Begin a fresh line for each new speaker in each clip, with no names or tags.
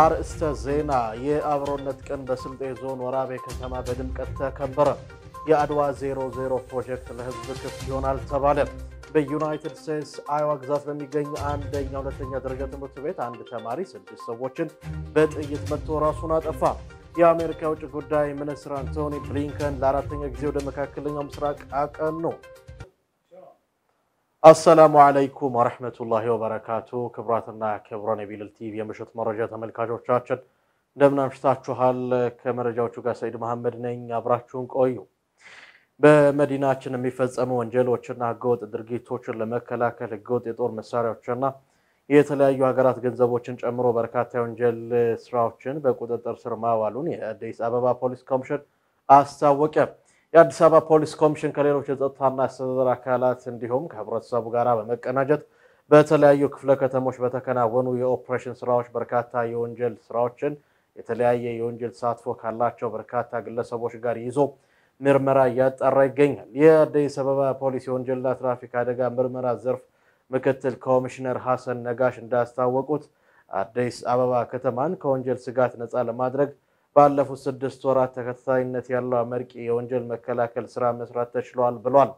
አርእስተ ዜና። የአብሮነት ቀን በስልጤ ዞን ወራቤ ከተማ በድምቀት ተከበረ። የአድዋ 00 ፕሮጀክት ለህዝብ ክፍት ይሆናል ተባለ። በዩናይትድ ስቴትስ አይዋ ግዛት በሚገኝ አንደኛ ሁለተኛ ደረጃ ትምህርት ቤት አንድ ተማሪ ስድስት ሰዎችን በጥይት መጥቶ ራሱን አጠፋ። የአሜሪካ የውጭ ጉዳይ ሚኒስትር አንቶኒ ብሊንከን ለአራተኛ ጊዜ ወደ መካከለኛው ምስራቅ አቀኑ። አሰላሙ አለይኩም ወረሕመቱላሂ ወበረካቱ። ክብራትና ክቡራን የቢልል ቲቪ የምሽት መረጃ ተመልካቾቻችን እንደምን አምሽታችኋል? ከመረጃዎቹ ጋር ሰይድ መሐመድ ነኝ። አብራችሁን ቆዩ። በመዲናችን የሚፈጸሙ ወንጀሎችና ህገወጥ ድርጊቶችን ለመከላከል ህገወጥ የጦር መሳሪያዎችና የተለያዩ ሀገራት ገንዘቦችን ጨምሮ በርካታ የወንጀል ስራዎችን በቁጥጥር ስር ማዋሉን የአዲስ አበባ ፖሊስ ኮሚሽን አስታወቀ። የአዲስ አበባ ፖሊስ ኮሚሽን ከሌሎች የጸጥታና አስተዳደር አካላት እንዲሁም ከህብረተሰቡ ጋር በመቀናጀት በተለያዩ ክፍለ ከተሞች በተከናወኑ የኦፕሬሽን ስራዎች በርካታ የወንጀል ስራዎችን የተለያየ የወንጀል ተሳትፎ ካላቸው በርካታ ግለሰቦች ጋር ይዞ ምርመራ እያጣራ ይገኛል። የአዲስ አበባ ፖሊስ የወንጀልና ትራፊክ አደጋ ምርመራ ዘርፍ ምክትል ኮሚሽነር ሐሰን ነጋሽ እንዳስታወቁት አዲስ አበባ ከተማን ከወንጀል ስጋት ነፃ ለማድረግ ባለፉት ስድስት ወራት ተከታታይነት ያለው አመርቂ የወንጀል መከላከል ስራ መስራት ተችሏል ብሏል።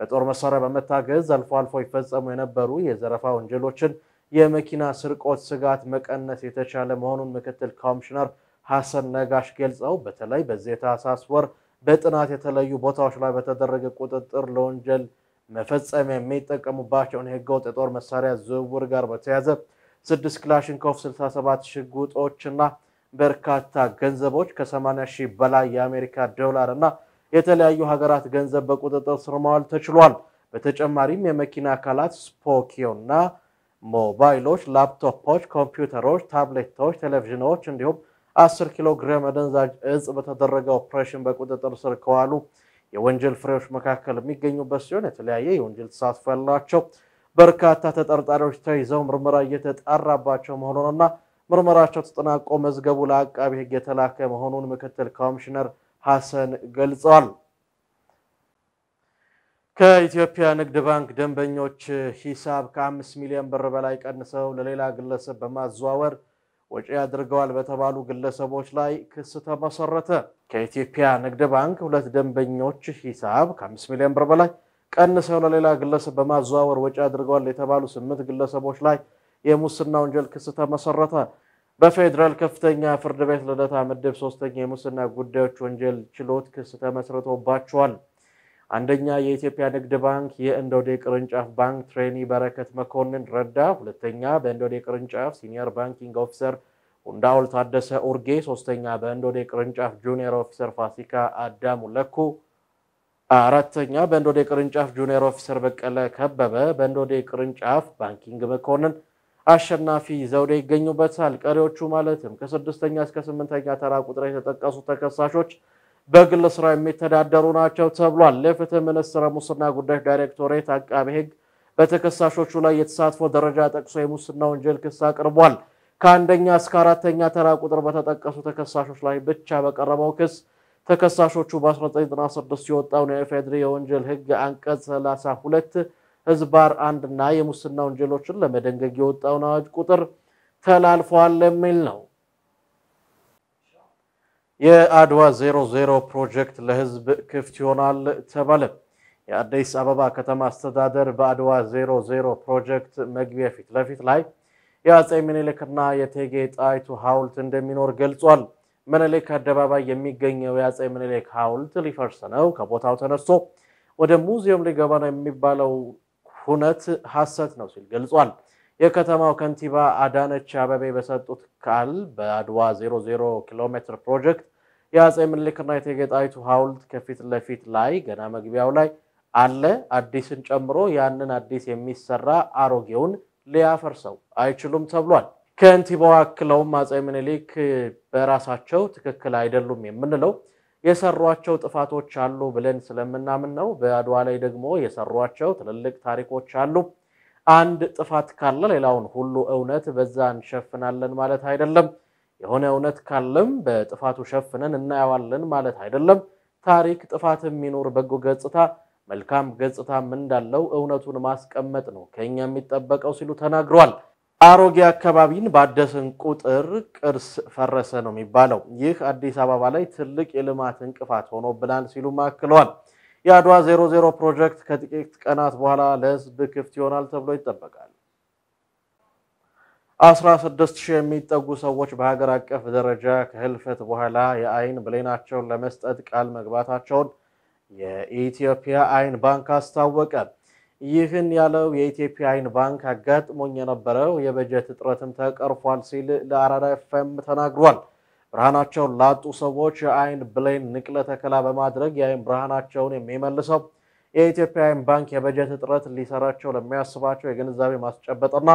በጦር መሳሪያ በመታገዝ አልፎ አልፎ ይፈጸሙ የነበሩ የዘረፋ ወንጀሎችን፣ የመኪና ስርቆት ስጋት መቀነስ የተቻለ መሆኑን ምክትል ኮሚሽነር ሐሰን ነጋሽ ገልጸው በተለይ በዚህ የታህሳስ ወር በጥናት የተለዩ ቦታዎች ላይ በተደረገ ቁጥጥር ለወንጀል መፈጸሚያ የሚጠቀሙባቸውን የህገወጥ የጦር መሳሪያ ዝውውር ጋር በተያያዘ ስድስት ክላሽንኮቭ 67 ሽጉጦችና በርካታ ገንዘቦች ከ80 ሺህ በላይ የአሜሪካ ዶላር እና የተለያዩ ሀገራት ገንዘብ በቁጥጥር ስር መዋል ተችሏል። በተጨማሪም የመኪና አካላት፣ ስፖኪዮ እና ሞባይሎች፣ ላፕቶፖች፣ ኮምፒውተሮች፣ ታብሌቶች፣ ቴሌቪዥኖች እንዲሁም 10 ኪሎ ግራም አደንዛዥ እጽ በተደረገ ኦፕሬሽን በቁጥጥር ስር ከዋሉ የወንጀል ፍሬዎች መካከል የሚገኙበት ሲሆን የተለያየ የወንጀል ተሳትፎ ያላቸው በርካታ ተጠርጣሪዎች ተይዘው ምርመራ እየተጣራባቸው መሆኑንና ምርመራቸው ተጠናቆ መዝገቡ ለአቃቢ ህግ የተላከ መሆኑን ምክትል ኮሚሽነር ሐሰን ገልጸዋል። ከኢትዮጵያ ንግድ ባንክ ደንበኞች ሂሳብ ከአምስት ሚሊዮን ብር በላይ ቀንሰው ለሌላ ግለሰብ በማዘዋወር ወጪ አድርገዋል በተባሉ ግለሰቦች ላይ ክስ ተመሰረተ። ከኢትዮጵያ ንግድ ባንክ ሁለት ደንበኞች ሂሳብ ከአምስት ሚሊዮን ብር በላይ ቀንሰው ለሌላ ግለሰብ በማዘዋወር ወጪ አድርገዋል የተባሉ ስምንት ግለሰቦች ላይ የሙስና ወንጀል ክስ ተመሰረተ። በፌዴራል ከፍተኛ ፍርድ ቤት ልደታ ምድብ ሶስተኛ የሙስና ጉዳዮች ወንጀል ችሎት ክስ ተመስርቶባቸዋል። አንደኛ የኢትዮጵያ ንግድ ባንክ የእንዶዴ ቅርንጫፍ ባንክ ትሬኒ በረከት መኮንን ረዳ፣ ሁለተኛ በእንዶዴ ቅርንጫፍ ሲኒየር ባንኪንግ ኦፊሰር ሁንዳውል ታደሰ ኡርጌ፣ ሶስተኛ በእንዶዴ ቅርንጫፍ ጁኒየር ኦፊሰር ፋሲካ አዳሙ ለኩ፣ አራተኛ በእንዶዴ ቅርንጫፍ ጁኒየር ኦፊሰር በቀለ ከበበ፣ በእንዶዴ ቅርንጫፍ ባንኪንግ መኮንን አሸናፊ ዘውዴ ይገኙበታል። ቀሪዎቹ ማለትም ከስድስተኛ እስከ ስምንተኛ ተራ ቁጥር የተጠቀሱ ተከሳሾች በግል ስራ የሚተዳደሩ ናቸው ተብሏል። ለፍትህ ሚኒስቴር ሙስና ጉዳዮች ዳይሬክቶሬት አቃቤ ሕግ በተከሳሾቹ ላይ የተሳትፎ ደረጃ ጠቅሶ የሙስና ወንጀል ክስ አቅርቧል። ከአንደኛ እስከ አራተኛ ተራ ቁጥር በተጠቀሱ ተከሳሾች ላይ ብቻ በቀረበው ክስ ተከሳሾቹ በ1996 የወጣውን የኢፌዴሪ የወንጀል ሕግ አንቀጽ 32 ህዝባር አንድና የሙስና ወንጀሎችን ለመደንገግ የወጣውን አዋጅ ቁጥር ተላልፏል የሚል ነው። የአድዋ ዜሮ ዜሮ ፕሮጀክት ለህዝብ ክፍት ይሆናል ተባለ። የአዲስ አበባ ከተማ አስተዳደር በአድዋ ዜሮ ዜሮ ፕሮጀክት መግቢያ ፊት ለፊት ላይ የአፄ ምኒልክና የእቴጌ ጣይቱ ሐውልት እንደሚኖር ገልጿል። ምኒልክ አደባባይ የሚገኘው የአፄ ምኒልክ ሐውልት ሊፈርስ ነው። ከቦታው ተነስቶ ወደ ሙዚየም ሊገባ ነው የሚባለው ሁነት ሐሰት ነው ሲል ገልጿል። የከተማው ከንቲባ አዳነች አበቤ በሰጡት ቃል በአድዋ 00 ኪሎ ሜትር ፕሮጀክት የአጼ ምኒልክና የእቴጌ ጣይቱ ሐውልት ከፊት ለፊት ላይ ገና መግቢያው ላይ አለ። አዲስን ጨምሮ ያንን አዲስ የሚሰራ አሮጌውን ሊያፈርሰው አይችሉም ተብሏል። ከንቲባው አክለውም አጼ ምኒልክ በራሳቸው ትክክል አይደሉም የምንለው የሰሯቸው ጥፋቶች አሉ ብለን ስለምናምን ነው። በአድዋ ላይ ደግሞ የሰሯቸው ትልልቅ ታሪኮች አሉ። አንድ ጥፋት ካለ ሌላውን ሁሉ እውነት በዛ እንሸፍናለን ማለት አይደለም። የሆነ እውነት ካለም በጥፋቱ ሸፍነን እናየዋለን ማለት አይደለም። ታሪክ ጥፋት የሚኖር በጎ ገጽታ መልካም ገጽታም እንዳለው እውነቱን ማስቀመጥ ነው ከኛ የሚጠበቀው ሲሉ ተናግሯል። አሮጌ አካባቢን ባደስን ቁጥር ቅርስ ፈረሰ ነው የሚባለው። ይህ አዲስ አበባ ላይ ትልቅ የልማት እንቅፋት ሆኖብናል ሲሉ አክለዋል። የአድዋ ዜሮ ዜሮ ፕሮጀክት ከጥቂት ቀናት በኋላ ለህዝብ ክፍት ይሆናል ተብሎ ይጠበቃል። 16 ሺህ የሚጠጉ ሰዎች በሀገር አቀፍ ደረጃ ከህልፈት በኋላ የአይን ብሌናቸውን ለመስጠት ቃል መግባታቸውን የኢትዮጵያ አይን ባንክ አስታወቀ። ይህን ያለው የኢትዮጵያ አይን ባንክ አጋጥሞኝ የነበረው የበጀት እጥረትም ተቀርፏል ሲል ለአራዳ ኤፍኤም ተናግሯል። ብርሃናቸውን ላጡ ሰዎች የአይን ብሌን ንቅለ ተከላ በማድረግ የአይን ብርሃናቸውን የሚመልሰው የኢትዮጵያ አይን ባንክ የበጀት እጥረት ሊሰራቸው ለሚያስባቸው የግንዛቤ ማስጨበጥና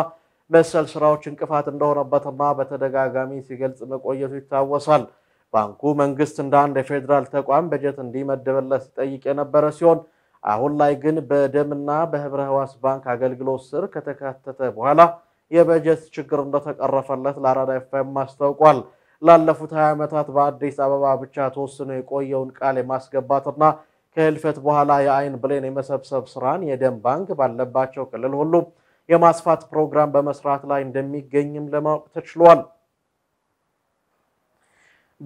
መሰል ስራዎች እንቅፋት እንደሆነበትና በተደጋጋሚ ሲገልጽ መቆየቱ ይታወሳል። ባንኩ መንግስት እንደ አንድ የፌዴራል ተቋም በጀት እንዲመደብለት ሲጠይቅ የነበረ ሲሆን አሁን ላይ ግን በደምና በህብረ ህዋስ ባንክ አገልግሎት ስር ከተካተተ በኋላ የበጀት ችግር እንደተቀረፈለት ለአራዳ ኤፍኤም አስታውቋል። ላለፉት 20 ዓመታት በአዲስ አበባ ብቻ ተወስኖ የቆየውን ቃል የማስገባትና ከህልፈት በኋላ የአይን ብሌን የመሰብሰብ ስራን የደም ባንክ ባለባቸው ክልል ሁሉ የማስፋት ፕሮግራም በመስራት ላይ እንደሚገኝም ለማወቅ ተችሏል።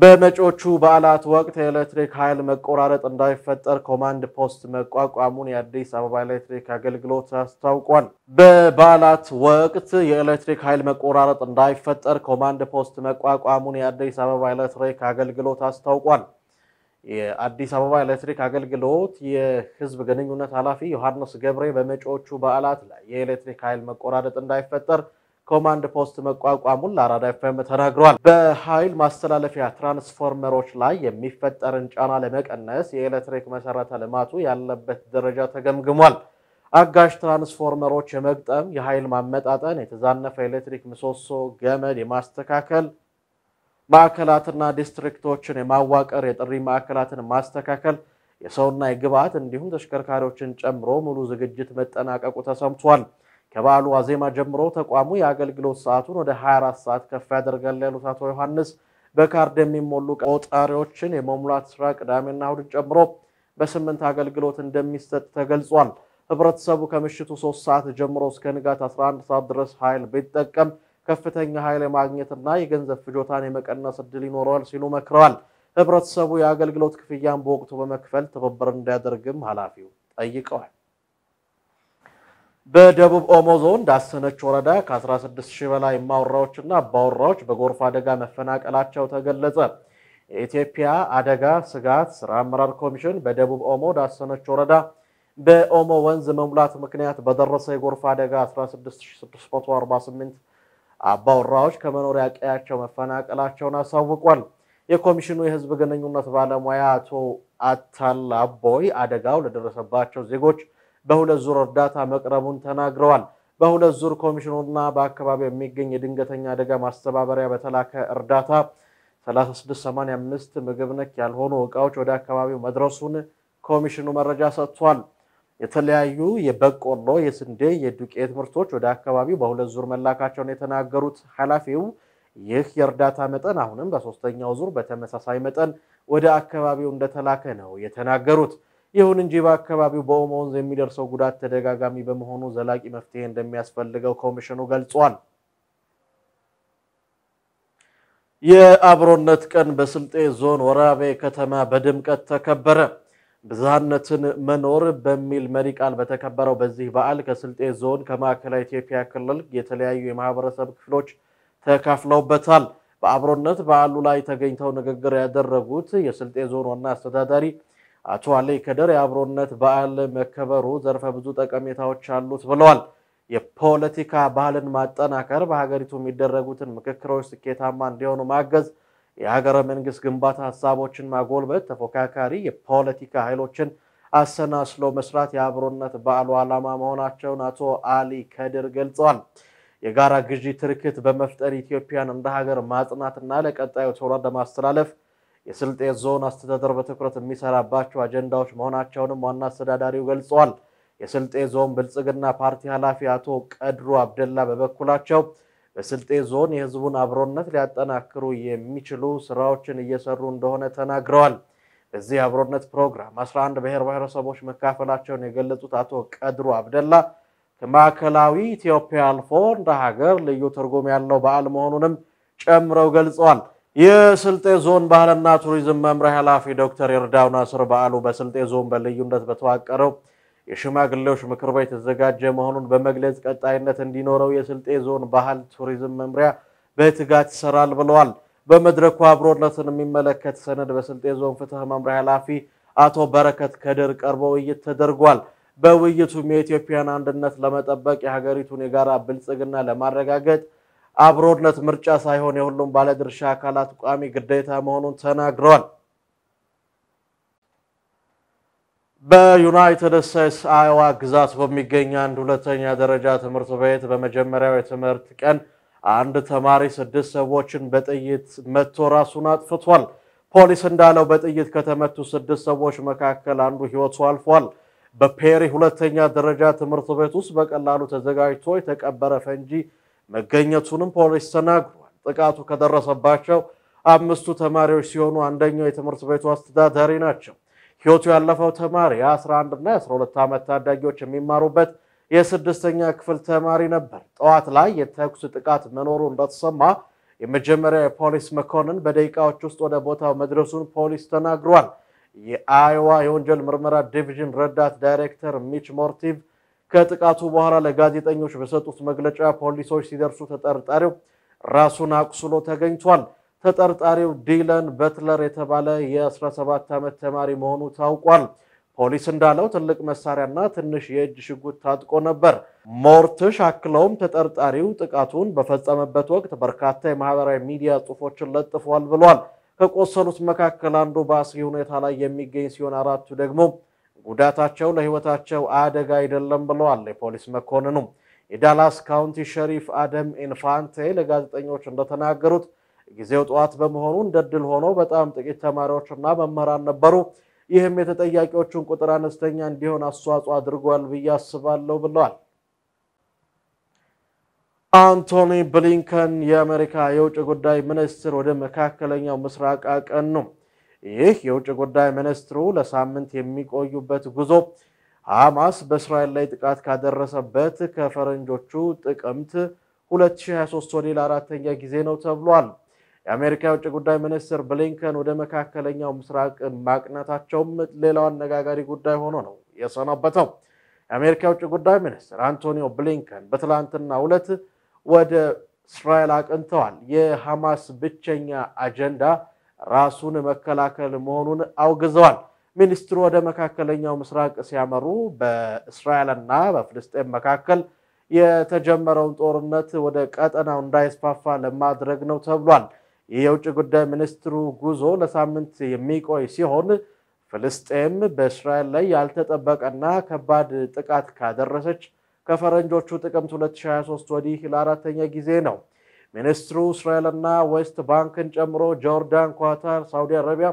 በመጪዎቹ በዓላት ወቅት የኤሌክትሪክ ኃይል መቆራረጥ እንዳይፈጠር ኮማንድ ፖስት መቋቋሙን የአዲስ አበባ ኤሌክትሪክ አገልግሎት አስታውቋል። በበዓላት ወቅት የኤሌክትሪክ ኃይል መቆራረጥ እንዳይፈጠር ኮማንድ ፖስት መቋቋሙን የአዲስ አበባ ኤሌክትሪክ አገልግሎት አስታውቋል። የአዲስ አበባ ኤሌክትሪክ አገልግሎት የሕዝብ ግንኙነት ኃላፊ ዮሐንስ ገብሬ በመጪዎቹ በዓላት ላይ የኤሌክትሪክ ኃይል መቆራረጥ እንዳይፈጠር ኮማንድ ፖስት መቋቋሙን ለአራዳ ኤፍኤም ተናግሯል። በኃይል ማስተላለፊያ ትራንስፎርመሮች ላይ የሚፈጠርን ጫና ለመቀነስ የኤሌክትሪክ መሰረተ ልማቱ ያለበት ደረጃ ተገምግሟል። አጋዥ ትራንስፎርመሮች የመግጠም፣ የኃይል ማመጣጠን፣ የተዛነፈ ኤሌክትሪክ ምሰሶ ገመድ የማስተካከል ማዕከላትና ዲስትሪክቶችን የማዋቀር፣ የጥሪ ማዕከላትን ማስተካከል፣ የሰውና የግብዓት እንዲሁም ተሽከርካሪዎችን ጨምሮ ሙሉ ዝግጅት መጠናቀቁ ተሰምቷል። ከበዓሉ ዋዜማ ጀምሮ ተቋሙ የአገልግሎት ሰዓቱን ወደ 24 ሰዓት ከፍ ያደርጋል ያሉት አቶ ዮሐንስ በካርድ የሚሞሉ ቆጣሪዎችን የመሙላት ስራ ቅዳሜና እሁድን ጨምሮ በስምንት አገልግሎት እንደሚሰጥ ተገልጿል። ህብረተሰቡ ከምሽቱ ሶስት ሰዓት ጀምሮ እስከ ንጋት 11 ሰዓት ድረስ ኃይል ቢጠቀም ከፍተኛ ኃይል የማግኘትና የገንዘብ ፍጆታን የመቀነስ እድል ይኖረዋል ሲሉ መክረዋል። ህብረተሰቡ የአገልግሎት ክፍያን በወቅቱ በመክፈል ትብብር እንዲያደርግም ኃላፊው ጠይቀዋል። በደቡብ ኦሞ ዞን ዳሰነች ወረዳ ከ16 ሺህ በላይ ማወራዎችና አባወራዎች በጎርፍ አደጋ መፈናቀላቸው ተገለጸ። የኢትዮጵያ አደጋ ስጋት ስራ አመራር ኮሚሽን በደቡብ ኦሞ ዳሰነች ወረዳ በኦሞ ወንዝ መሙላት ምክንያት በደረሰ የጎርፍ አደጋ 16648 አባወራዎች ከመኖሪያ ቀያቸው መፈናቀላቸውን አሳውቋል። የኮሚሽኑ የህዝብ ግንኙነት ባለሙያ አቶ አታል አቦይ አደጋው ለደረሰባቸው ዜጎች በሁለት ዙር እርዳታ መቅረቡን ተናግረዋል። በሁለት ዙር ኮሚሽኑና በአካባቢው የሚገኝ የድንገተኛ አደጋ ማስተባበሪያ በተላከ እርዳታ 3685 ምግብ ነክ ያልሆኑ እቃዎች ወደ አካባቢው መድረሱን ኮሚሽኑ መረጃ ሰጥቷል። የተለያዩ የበቆሎ፣ የስንዴ፣ የዱቄት ምርቶች ወደ አካባቢው በሁለት ዙር መላካቸውን የተናገሩት ኃላፊው ይህ የእርዳታ መጠን አሁንም በሶስተኛው ዙር በተመሳሳይ መጠን ወደ አካባቢው እንደተላከ ነው የተናገሩት። ይሁን እንጂ በአካባቢው በኦሞ ወንዝ የሚደርሰው ጉዳት ተደጋጋሚ በመሆኑ ዘላቂ መፍትሄ እንደሚያስፈልገው ኮሚሽኑ ገልጿል። የአብሮነት ቀን በስልጤ ዞን ወራቤ ከተማ በድምቀት ተከበረ። ብዝሃነትን መኖር በሚል መሪ ቃል በተከበረው በዚህ በዓል ከስልጤ ዞን ከማዕከላዊ ኢትዮጵያ ክልል የተለያዩ የማህበረሰብ ክፍሎች ተካፍለውበታል። በአብሮነት በዓሉ ላይ ተገኝተው ንግግር ያደረጉት የስልጤ ዞን ዋና አስተዳዳሪ አቶ አለይ ከደር የአብሮነት በዓል መከበሩ ዘርፈ ብዙ ጠቀሜታዎች አሉት ብለዋል። የፖለቲካ ባህልን ማጠናከር፣ በሀገሪቱ የሚደረጉትን ምክክሮች ስኬታማ እንዲሆኑ ማገዝ፣ የሀገረ መንግስት ግንባታ ሀሳቦችን ማጎልበት፣ ተፎካካሪ የፖለቲካ ኃይሎችን አሰናስሎ መስራት የአብሮነት በዓሉ ዓላማ መሆናቸውን አቶ አሊ ከድር ገልጸዋል። የጋራ ግዢ ትርክት በመፍጠር ኢትዮጵያን እንደ ሀገር ማጽናትና ለቀጣዩ ትውልድ ማስተላለፍ የስልጤ ዞን አስተዳደር በትኩረት የሚሰራባቸው አጀንዳዎች መሆናቸውንም ዋና አስተዳዳሪው ገልጸዋል። የስልጤ ዞን ብልጽግና ፓርቲ ኃላፊ አቶ ቀድሩ አብደላ በበኩላቸው በስልጤ ዞን የህዝቡን አብሮነት ሊያጠናክሩ የሚችሉ ስራዎችን እየሰሩ እንደሆነ ተናግረዋል። በዚህ አብሮነት ፕሮግራም 11 ብሔር ብሔረሰቦች መካፈላቸውን የገለጹት አቶ ቀድሩ አብደላ ከማዕከላዊ ኢትዮጵያ አልፎ እንደ ሀገር ልዩ ትርጉም ያለው በዓል መሆኑንም ጨምረው ገልጸዋል። የስልጤ ዞን ባህልና ቱሪዝም መምሪያ ኃላፊ ዶክተር ይርዳው ናስር በዓሉ በስልጤ ዞን በልዩነት በተዋቀረው የሽማግሌዎች ምክር ቤት የተዘጋጀ መሆኑን በመግለጽ ቀጣይነት እንዲኖረው የስልጤ ዞን ባህል ቱሪዝም መምሪያ በትጋት ይሰራል ብለዋል። በመድረኩ አብሮነትን የሚመለከት ሰነድ በስልጤ ዞን ፍትህ መምሪያ ኃላፊ አቶ በረከት ከድር ቀርቦ ውይይት ተደርጓል። በውይይቱም የኢትዮጵያን አንድነት ለመጠበቅ የሀገሪቱን የጋራ ብልጽግና ለማረጋገጥ አብሮነት ምርጫ ሳይሆን የሁሉም ባለድርሻ አካላት ቋሚ ግዴታ መሆኑን ተናግረዋል። በዩናይትድ ስቴትስ አይዋ ግዛት በሚገኝ አንድ ሁለተኛ ደረጃ ትምህርት ቤት በመጀመሪያው የትምህርት ቀን አንድ ተማሪ ስድስት ሰዎችን በጥይት መቶ ራሱን አጥፍቷል። ፖሊስ እንዳለው በጥይት ከተመቱ ስድስት ሰዎች መካከል አንዱ ህይወቱ አልፏል። በፔሪ ሁለተኛ ደረጃ ትምህርት ቤት ውስጥ በቀላሉ ተዘጋጅቶ የተቀበረ ፈንጂ መገኘቱንም ፖሊስ ተናግሯል። ጥቃቱ ከደረሰባቸው አምስቱ ተማሪዎች ሲሆኑ አንደኛው የትምህርት ቤቱ አስተዳዳሪ ናቸው። ሕይወቱ ያለፈው ተማሪ የ11 እና የ12 ዓመት ታዳጊዎች የሚማሩበት የስድስተኛ ክፍል ተማሪ ነበር። ጠዋት ላይ የተኩስ ጥቃት መኖሩ እንደተሰማ የመጀመሪያ የፖሊስ መኮንን በደቂቃዎች ውስጥ ወደ ቦታው መድረሱን ፖሊስ ተናግሯል። የአይዋ የወንጀል ምርመራ ዲቪዥን ረዳት ዳይሬክተር ሚች ሞርቲቭ ከጥቃቱ በኋላ ለጋዜጠኞች በሰጡት መግለጫ ፖሊሶች ሲደርሱ ተጠርጣሪው ራሱን አቁስሎ ተገኝቷል። ተጠርጣሪው ዲለን በትለር የተባለ የ17 ዓመት ተማሪ መሆኑ ታውቋል። ፖሊስ እንዳለው ትልቅ መሳሪያና ትንሽ የእጅ ሽጉጥ ታጥቆ ነበር። ሞርትሽ አክለውም ተጠርጣሪው ጥቃቱን በፈጸመበት ወቅት በርካታ የማህበራዊ ሚዲያ ጽሑፎችን ለጥፏል ብሏል። ከቆሰሉት መካከል አንዱ በአስጊ ሁኔታ ላይ የሚገኝ ሲሆን አራቱ ደግሞ ጉዳታቸው ለህይወታቸው አደጋ አይደለም ብለዋል የፖሊስ መኮንኑ። የዳላስ ካውንቲ ሸሪፍ አደም ኢንፋንቴ ለጋዜጠኞች እንደተናገሩት ጊዜው ጠዋት በመሆኑ እንደ ሆኖ በጣም ጥቂት ተማሪዎችና መምህራን ነበሩ። ይህም የተጠያቂዎቹን ቁጥር አነስተኛ እንዲሆን አስተዋጽኦ አድርጓል ብዬ አስባለሁ ብለዋል። አንቶኒ ብሊንከን የአሜሪካ የውጭ ጉዳይ ሚኒስትር ወደ መካከለኛው ምስራቅ አቀኑ። ይህ የውጭ ጉዳይ ሚኒስትሩ ለሳምንት የሚቆዩበት ጉዞ ሐማስ በእስራኤል ላይ ጥቃት ካደረሰበት ከፈረንጆቹ ጥቅምት 2023 ወዲህ ለአራተኛ ጊዜ ነው ተብሏል። የአሜሪካ የውጭ ጉዳይ ሚኒስትር ብሊንከን ወደ መካከለኛው ምስራቅ ማቅናታቸውም ሌላው አነጋጋሪ ጉዳይ ሆኖ ነው የሰነበተው። የአሜሪካ የውጭ ጉዳይ ሚኒስትር አንቶኒዮ ብሊንከን በትላንትና ዕለት ወደ እስራኤል አቅንተዋል። የሐማስ ብቸኛ አጀንዳ ራሱን መከላከል መሆኑን አውግዘዋል። ሚኒስትሩ ወደ መካከለኛው ምስራቅ ሲያመሩ በእስራኤልና በፍልስጤም መካከል የተጀመረውን ጦርነት ወደ ቀጠናው እንዳይስፋፋ ለማድረግ ነው ተብሏል። ይህ የውጭ ጉዳይ ሚኒስትሩ ጉዞ ለሳምንት የሚቆይ ሲሆን ፍልስጤም በእስራኤል ላይ ያልተጠበቀና ከባድ ጥቃት ካደረሰች ከፈረንጆቹ ጥቅምት 2023 ወዲህ ለአራተኛ ጊዜ ነው። ሚኒስትሩ እስራኤልና ዌስት ባንክን ጨምሮ ጆርዳን፣ ኳታር፣ ሳውዲ አረቢያ፣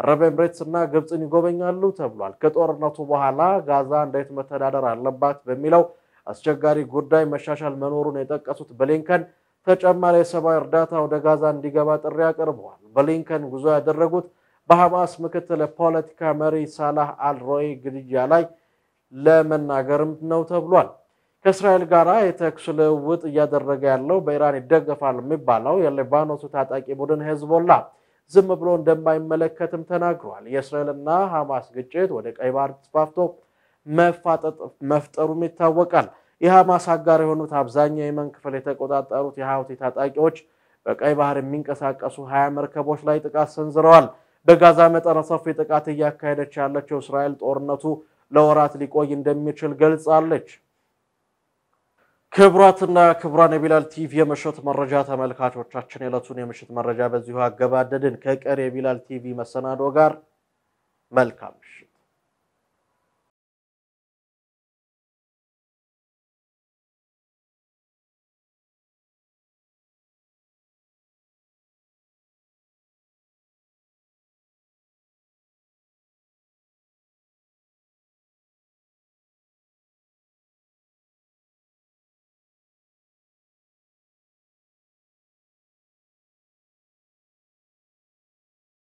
አረብ ኤምሬትስ እና ግብፅን ይጎበኛሉ ተብሏል። ከጦርነቱ በኋላ ጋዛ እንዴት መተዳደር አለባት በሚለው አስቸጋሪ ጉዳይ መሻሻል መኖሩን የጠቀሱት ብሊንከን ተጨማሪ የሰብአዊ እርዳታ ወደ ጋዛ እንዲገባ ጥሪ አቅርበዋል። ብሊንከን ጉዞ ያደረጉት በሐማስ ምክትል የፖለቲካ መሪ ሳላህ አልሮይ ግድያ ላይ ለመናገርም ነው ተብሏል። ከእስራኤል ጋር የተኩስ ልውውጥ እያደረገ ያለው በኢራን ይደገፋል የሚባለው የሊባኖሱ ታጣቂ ቡድን ሄዝቦላ ዝም ብሎ እንደማይመለከትም ተናግሯል። የእስራኤልና ሐማስ ግጭት ወደ ቀይ ባህር ተስፋፍቶ መፋጠጥ መፍጠሩም ይታወቃል። የሐማስ አጋር የሆኑት አብዛኛው የመን ክፍል የተቆጣጠሩት የሀውቲ ታጣቂዎች በቀይ ባህር የሚንቀሳቀሱ ሀያ መርከቦች ላይ ጥቃት ሰንዝረዋል። በጋዛ መጠነ ሰፊ ጥቃት እያካሄደች ያለችው እስራኤል ጦርነቱ ለወራት ሊቆይ እንደሚችል ገልጻለች። ክቡራትና ክቡራን የቢላል ቲቪ የምሽት መረጃ ተመልካቾቻችን የዕለቱን የምሽት መረጃ በዚሁ አገባደድን። ከቀሪ የቢላል ቲቪ መሰናዶ ጋር መልካም